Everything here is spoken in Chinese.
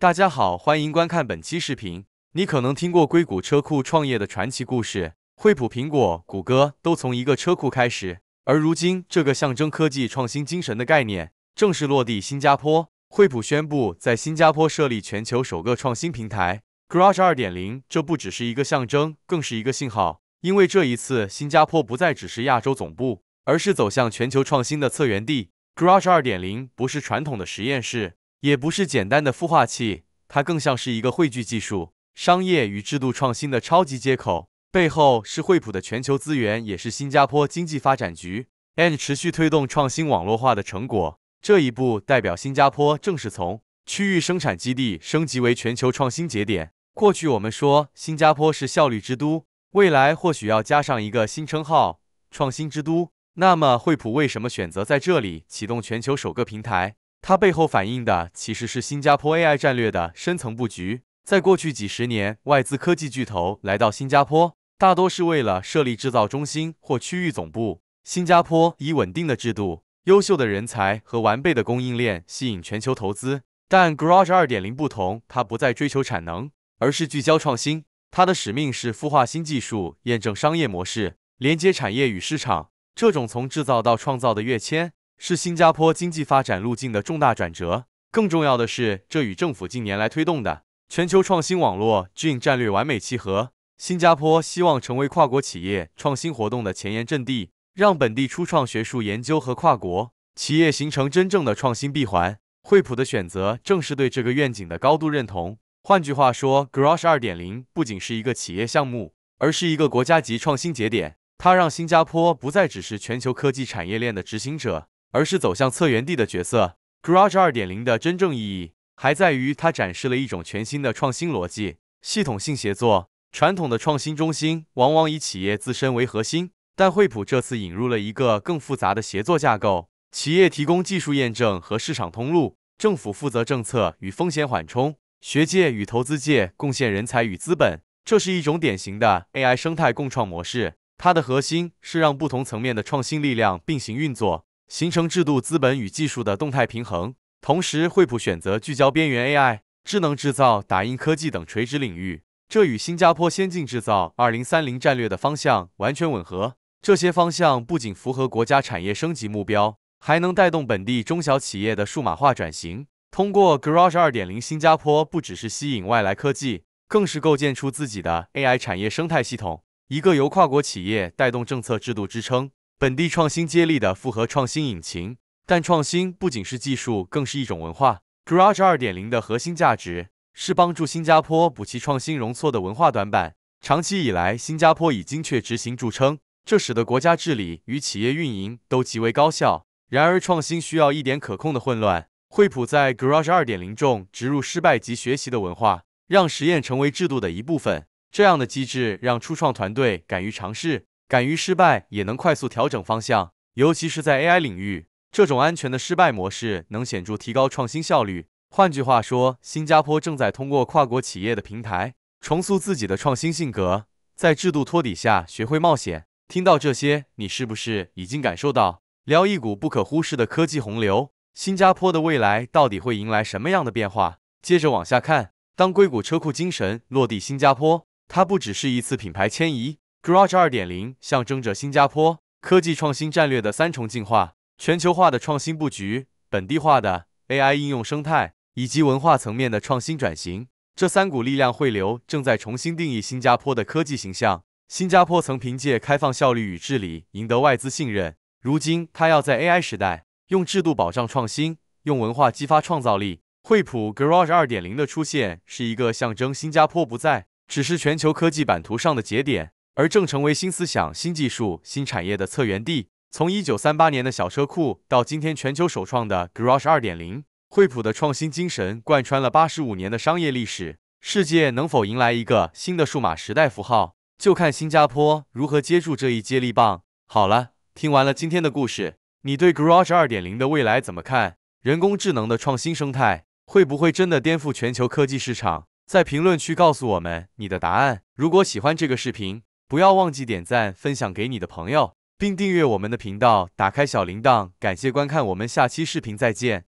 大家好，欢迎观看本期视频。你可能听过硅谷车库创业的传奇故事，惠普、苹果、谷歌都从一个车库开始。而如今，这个象征科技创新精神的概念正式落地新加坡。惠普宣布在新加坡设立全球首个创新平台 a r u s h 2.0。这不只是一个象征，更是一个信号，因为这一次，新加坡不再只是亚洲总部，而是走向全球创新的策源地。a r u s h 2.0不是传统的实验室。也不是简单的孵化器，它更像是一个汇聚技术、商业与制度创新的超级接口。背后是惠普的全球资源，也是新加坡经济发展局 and 持续推动创新网络化的成果。这一步代表新加坡正式从区域生产基地升级为全球创新节点。过去我们说新加坡是效率之都，未来或许要加上一个新称号——创新之都。那么，惠普为什么选择在这里启动全球首个平台？它背后反映的其实是新加坡 AI 战略的深层布局。在过去几十年，外资科技巨头来到新加坡，大多是为了设立制造中心或区域总部。新加坡以稳定的制度、优秀的人才和完备的供应链吸引全球投资。但 Garage 2.0不同，它不再追求产能，而是聚焦创新。它的使命是孵化新技术、验证商业模式、连接产业与市场。这种从制造到创造的跃迁。是新加坡经济发展路径的重大转折。更重要的是，这与政府近年来推动的全球创新网络 （Gin） 战略完美契合。新加坡希望成为跨国企业创新活动的前沿阵地，让本地初创、学术研究和跨国企业形成真正的创新闭环。惠普的选择正是对这个愿景的高度认同。换句话说 g r o s h 2.0不仅是一个企业项目，而是一个国家级创新节点。它让新加坡不再只是全球科技产业链的执行者。而是走向策源地的角色。Garage 2.0的真正意义还在于，它展示了一种全新的创新逻辑：系统性协作。传统的创新中心往往以企业自身为核心，但惠普这次引入了一个更复杂的协作架构：企业提供技术验证和市场通路，政府负责政策与风险缓冲，学界与投资界贡献人才与资本。这是一种典型的 AI 生态共创模式。它的核心是让不同层面的创新力量并行运作。形成制度资本与技术的动态平衡，同时，惠普选择聚焦边缘 AI、智能制造、打印科技等垂直领域，这与新加坡先进制造2030战略的方向完全吻合。这些方向不仅符合国家产业升级目标，还能带动本地中小企业的数码化转型。通过 Garage 2.0，新加坡不只是吸引外来科技，更是构建出自己的 AI 产业生态系统，一个由跨国企业带动、政策制度支撑。本地创新接力的复合创新引擎，但创新不仅是技术，更是一种文化。Garage 2.0的核心价值是帮助新加坡补齐创新容错的文化短板。长期以来，新加坡以精确执行著称，这使得国家治理与企业运营都极为高效。然而，创新需要一点可控的混乱。惠普在 Garage 2.0中植入失败及学习的文化，让实验成为制度的一部分。这样的机制让初创团队敢于尝试。敢于失败，也能快速调整方向，尤其是在 AI 领域，这种安全的失败模式能显著提高创新效率。换句话说，新加坡正在通过跨国企业的平台重塑自己的创新性格，在制度托底下学会冒险。听到这些，你是不是已经感受到聊一股不可忽视的科技洪流？新加坡的未来到底会迎来什么样的变化？接着往下看，当硅谷车库精神落地新加坡，它不只是一次品牌迁移。Garage 2.0象征着新加坡科技创新战略的三重进化：全球化的创新布局、本地化的 AI 应用生态以及文化层面的创新转型。这三股力量汇流，正在重新定义新加坡的科技形象。新加坡曾凭借开放、效率与治理赢得外资信任，如今它要在 AI 时代用制度保障创新，用文化激发创造力。惠普 Garage 2.0的出现是一个象征，新加坡不再只是全球科技版图上的节点。而正成为新思想、新技术、新产业的策源地。从一九三八年的小车库到今天全球首创的 Garage 二点零，惠普的创新精神贯穿了八十五年的商业历史。世界能否迎来一个新的数码时代符号，就看新加坡如何接住这一接力棒。好了，听完了今天的故事，你对 Garage 二点零的未来怎么看？人工智能的创新生态会不会真的颠覆全球科技市场？在评论区告诉我们你的答案。如果喜欢这个视频，不要忘记点赞、分享给你的朋友，并订阅我们的频道，打开小铃铛。感谢观看，我们下期视频再见。